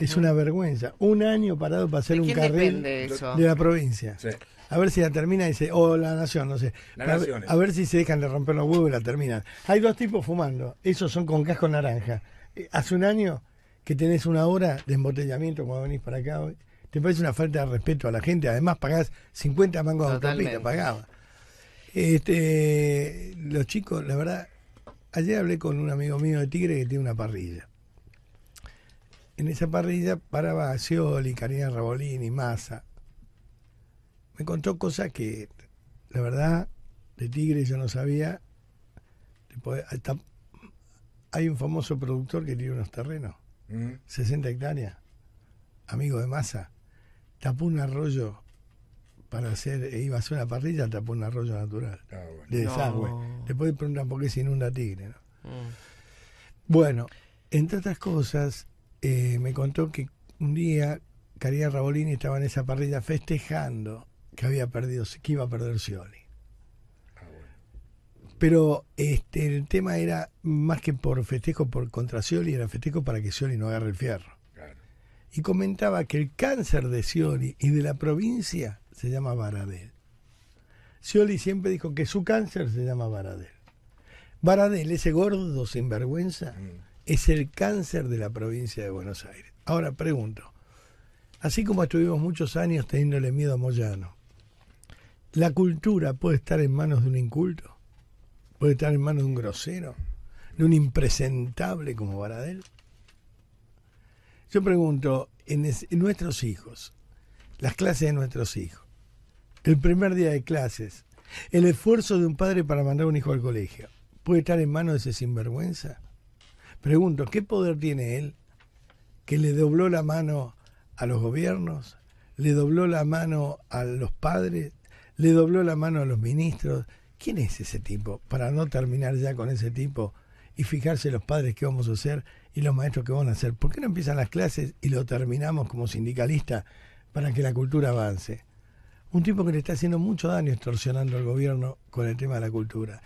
Es una vergüenza. Un año parado para hacer un carril de la provincia. A ver si la termina dice, o la nación, no sé. a, ver, si se dejan de romper los huevos y la terminan. Hay dos tipos fumando. Esos son con casco naranja. Eh, hace un año que tenés una hora de embotellamiento cuando venís para acá. Te parece una falta de respeto a la gente. Además pagás 50 mangos de autopista, pagaba. Este, los chicos, la verdad, ayer hablé con un amigo mío de Tigre que tiene una parrilla en esa parrilla paraba Scioli, Karina Rabolini, Massa. Me contó cosas que, la verdad, de Tigre yo no sabía. Hay un famoso productor que tiene unos terrenos, 60 mm. hectáreas, amigo de Massa. Tapó un arroyo para hacer, e iba a hacer una parrilla, tapó un arroyo natural ah, de desagüe. Después preguntan por qué se inunda Tigre. Mm. Bueno, entre otras cosas, eh, me contó que un día Caría Rabolini estaba en esa parrilla festejando que había perdido, que iba a perder sioli ah, Pero este, el tema era más que por festejo por contra Scioli, era festejo para que Sioli no agarre el fierro. Y comentaba que el cáncer de sioli y de la provincia se llama Baradel. Scioli siempre dijo que su cáncer se llama Baradel. Baradel, ese gordo sinvergüenza, mm es el cáncer de la provincia de Buenos Aires. Ahora pregunto, así como estuvimos muchos años teniéndole miedo a Moyano, ¿la cultura puede estar en manos de un inculto? ¿Puede estar en manos de un grosero? ¿De un impresentable como Baradel? Yo pregunto, en, nuestros hijos, las clases de nuestros hijos, el primer día de clases, el esfuerzo de un padre para mandar a un hijo al colegio, ¿puede estar en manos de ese sinvergüenza? Pregunto, ¿qué poder tiene él que le dobló la mano a los gobiernos, le dobló la mano a los padres, le dobló la mano a los ministros? ¿Quién es ese tipo? Para no terminar ya con ese tipo y fijarse los padres que vamos a hacer y los maestros que van a hacer. ¿Por qué no empiezan las clases y lo terminamos como sindicalista para que la cultura avance? Un tipo que le está haciendo mucho daño extorsionando al gobierno con el tema de la cultura.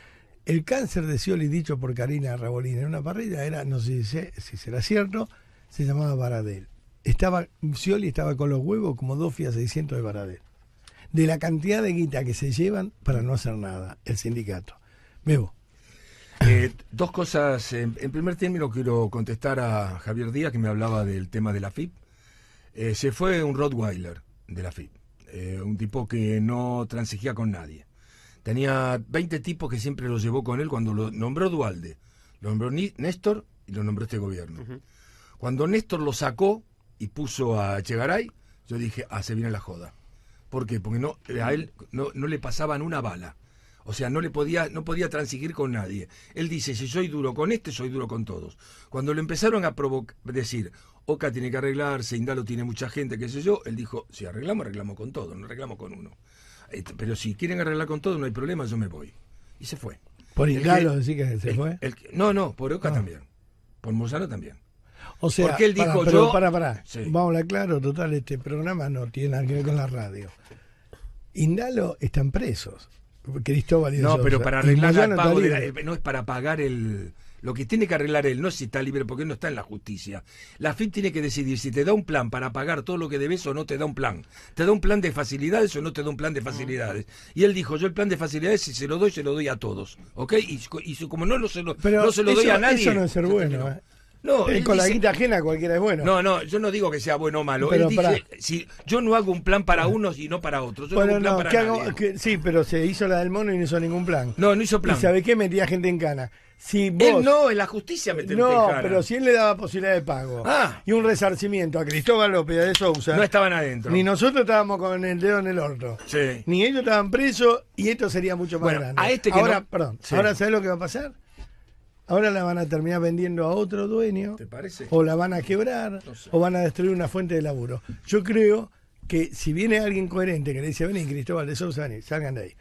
El cáncer de Scioli, dicho por Karina Rabolina en una parrilla, era, no sé si, será cierto, se llamaba Baradel. Estaba, Scioli estaba con los huevos como dos a 600 de Baradel. De la cantidad de guita que se llevan para no hacer nada, el sindicato. Bebo. Eh, dos cosas. En, primer término, quiero contestar a Javier Díaz, que me hablaba del tema de la FIP. Eh, se fue un Rottweiler de la FIP, eh, un tipo que no transigía con nadie. Tenía 20 tipos que siempre los llevó con él cuando lo nombró Dualde, lo nombró Néstor y lo nombró este gobierno. Cuando Néstor lo sacó y puso a Chegaray, yo dije, ah, se viene la joda. ¿Por qué? Porque no, a él no, le pasaban una bala. O sea, no le podía, no podía transigir con nadie. Él dice, si soy duro con este, soy duro con todos. Cuando lo empezaron a provocar, decir, Oca tiene que arreglarse, Indalo tiene mucha gente, qué sé yo, él dijo, si arreglamos, arreglamos con todos, no arreglamos con uno pero si quieren arreglar con todo, no hay problema, yo me voy. Y se fue. ¿Por Indalo sí que se fue? no, no, por Oca ah. también. Por Mozano también. O sea, Porque él dijo yo. Para, para. Vamos a hablar claro, total, este programa no tiene nada que ver con la radio. Indalo están presos. Cristóbal y No, pero para arreglar el pago eh, no es para pagar el lo que tiene que arreglar él no es si está libre porque no está en la justicia. La FIP tiene que decidir si te da un plan para pagar todo lo que debes o no te da un plan. ¿Te da un plan de facilidades o no te da un plan de ah. facilidades? Y él dijo, yo el plan de facilidades si se lo doy, se lo doy a todos. ¿Ok? Y, y como no, se lo, no se lo doy a nadie... Eso no es ser bueno, no, eh, con la guita ajena cualquiera es bueno. No, no, yo no digo que sea bueno o malo. si yo no hago un plan para unos y no para otros. bueno, no, para sí, pero se hizo la del mono y no hizo ningún plan. No, no hizo plan. ¿Y sabe qué? Metía gente en cana. él no, en la justicia metió no, No, pero si él le daba posibilidad de pago ah. y un resarcimiento a Cristóbal López de Sousa. No estaban adentro. Ni nosotros estábamos con el dedo en el orto. Sí. Ni ellos estaban presos y esto sería mucho más grande. A este ahora, perdón, ahora ¿sabes lo que va a pasar? Ahora la van a terminar vendiendo a otro dueño. ¿Te parece? O la van a quebrar, o van a destruir una fuente de laburo. Yo creo que si viene alguien coherente que le dice, vení Cristóbal de Sousa, salgan de ahí.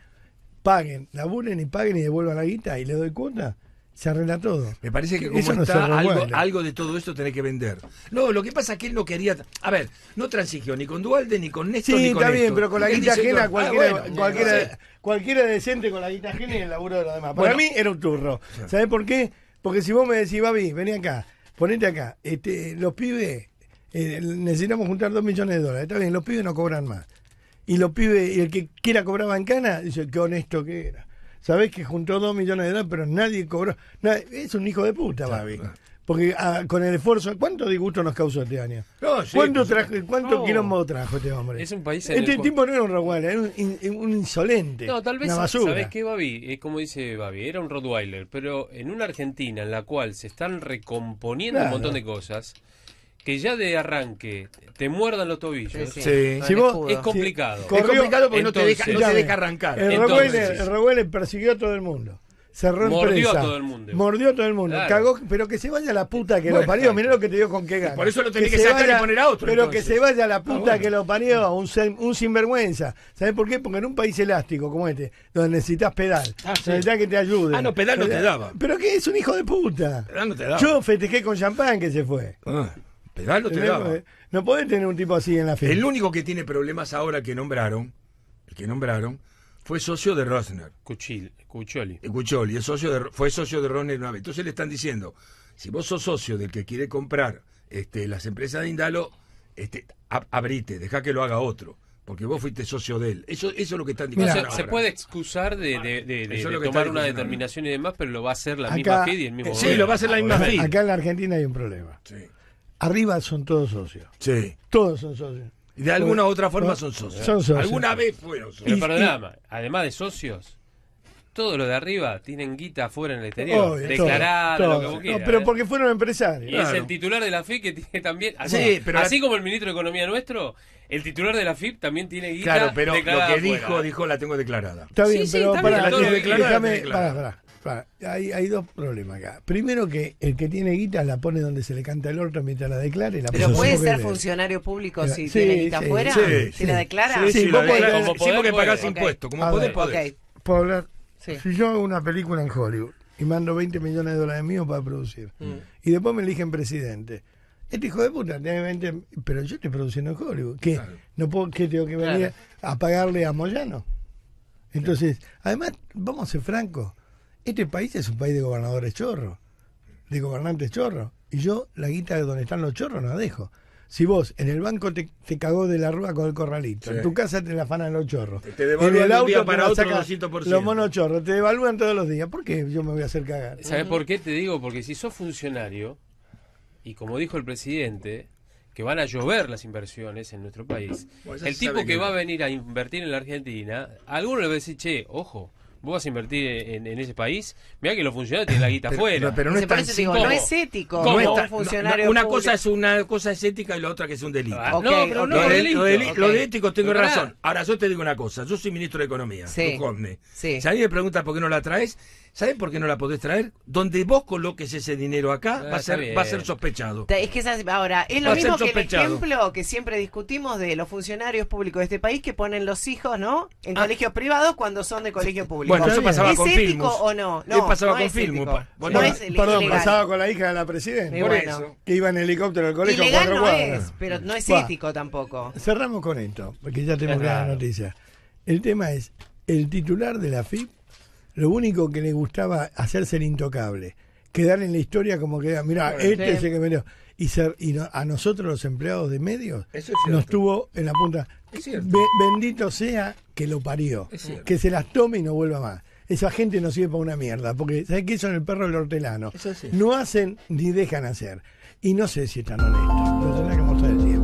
Paguen, laburen y paguen y devuelvan la guita y le doy cuenta se arregla todo. Me parece que, está, algo, algo, de todo esto tenés que vender. No, lo que pasa es que él no quería. A ver, no transigió ni con Dualde, ni con Néstor, sí, está bien, pero con la guita ajena, ah, cualquiera, decente con la guita ajena y el laburo de los demás. Para mí era un turro. por qué? Porque si vos me decís, Babi, vení acá, ponete acá, este, los pibes, eh, necesitamos juntar dos millones de dólares. Está bien, los pibes no cobran más. Y los pibes, y el que quiera cobrar bancana, dice, qué honesto que era sabés que juntó dos millones de dólares, pero nadie cobró. es un hijo de puta, Babi. Porque ah, con el esfuerzo, ¿cuánto disgusto nos causó este año? ¿Cuánto, pues, trajo, cuánto no. quilombo trajo este hombre? Es un país en Este el... tipo no era un Rottweiler, era un, insolente. No, tal vez, ¿sabés qué, Babi? Es como dice Babi, era un Rottweiler, pero en una Argentina en la cual se están recomponiendo un montón de cosas, que ya de arranque te muerdan los tobillos sí, es complicado. es complicado porque no, te deja, no te deja arrancar. El revuelve persiguió a todo el mundo. mordió a todo el mundo. Mordió a todo el mundo. pero que se vaya la puta que lo parió. Mirá lo que te dio con qué gana. Por eso lo tenés que, que sacar y poner a otro. Pero que se vaya la ah, puta que lo parió. Un, sinvergüenza. sabes por qué? Porque en un país elástico como este, donde necesitas pedal, ah, necesitas que te ayude. Ah, no, pedal no te daba. Pero qué es un hijo de puta. Pedal no te daba. Yo festejé con champán que se fue. Ah te daba. Eh, no puede tener un tipo así en la fiesta. El único que tiene problemas ahora que nombraron, el que nombraron, fue socio de Rosner. Cuchil, Cucholi. Eh, socio de, fue socio de Rosner una Entonces le están diciendo, si vos sos socio del que quiere comprar este, las empresas de Indalo, este, abrite, deja que lo haga otro. Porque vos fuiste socio de él. Eso, eso es lo que están diciendo. ahora. se puede excusar de, de, tomar una determinación y demás, pero lo va a hacer la misma FID y el mismo. Sí, lo va a hacer la misma Acá en la Argentina hay un problema. Sí arriba son todos socios. Sí. Todos son socios. Y De alguna u otra forma son socios. Alguna vez fueron socios. Pero además de socios, todos los de arriba tienen guita afuera en el exterior. lo que pero ¿eh? porque fueron empresarios. Y es el titular de la FIP que tiene también. Así, sí, pero así como el ministro de Economía nuestro, el titular de la FIP también tiene guita. Claro, pero lo que dijo, dijo la tengo declarada. Está bien, pero para, hay, dos problemas acá. Primero que el que tiene guita la pone donde se le canta el orto mientras la declare. La Pero puede ser funcionario público si tiene guita afuera, si la declara. si no puede porque pagás impuestos, Si yo hago una película en Hollywood y mando 20 millones de dólares míos para producir mm. y después me eligen presidente. Este hijo de puta pero yo estoy produciendo en Hollywood. ¿Qué? No puedo, tengo que venir a pagarle a Moyano? Entonces, además, vamos a ser francos este país es un país de gobernadores chorros, de gobernantes chorros. Y yo la guita de donde están los chorros no la dejo. Si vos en el banco te, cagó de la rúa con el corralito, en tu casa te la fanan los chorros, te el auto para otro los monochorros. te devalúan todos los días. ¿Por qué yo me voy a hacer cagar? ¿Sabes por qué te digo? Porque si sos funcionario, y como dijo el presidente, que van a llover las inversiones en nuestro país, el tipo que, va a venir a invertir en la Argentina, a alguno le va a decir, che, ojo, vos vas a invertir en, ese país, mira que los funcionarios tienen la guita afuera. Pero, no, es digo, no, es ético. No es funcionario una, cosa es una cosa ética y la otra que es un delito. Ah, okay, no, pero lo, de, lo, ético tengo razón. Ahora yo te digo una cosa, yo soy ministro de Economía, sí, tú Si alguien me preguntas por qué no la traes, ¿Saben por qué no la podés traer? Donde vos coloques ese dinero acá ah, va, a ser, va a ser sospechado. Es que ahora, es lo mismo que el ejemplo que siempre discutimos de los funcionarios públicos de este país que ponen los hijos, ¿no? En ah. colegios privados cuando son de colegio público. Bueno, eso pasaba ¿Es ético o no? No, pasaba con es perdón, pasaba con la hija de la presidenta. Que iba en helicóptero al colegio. Ilegal no es, pero no es ético tampoco. Cerramos con esto, porque ya tenemos la noticia. El tema es, el titular de la FIP lo único que le gustaba hacerse el intocable, quedar en la historia como que... mira, este es el que me Y, ser, y a nosotros los empleados de medios nos tuvo en la punta. bendito sea que lo parió, que se las tome y no vuelva más. Esa gente no sirve para una mierda, porque ¿sabes qué son el perro del hortelano? No hacen ni dejan hacer. Y no sé si están honestos, lo tendrá que mostrar el tiempo.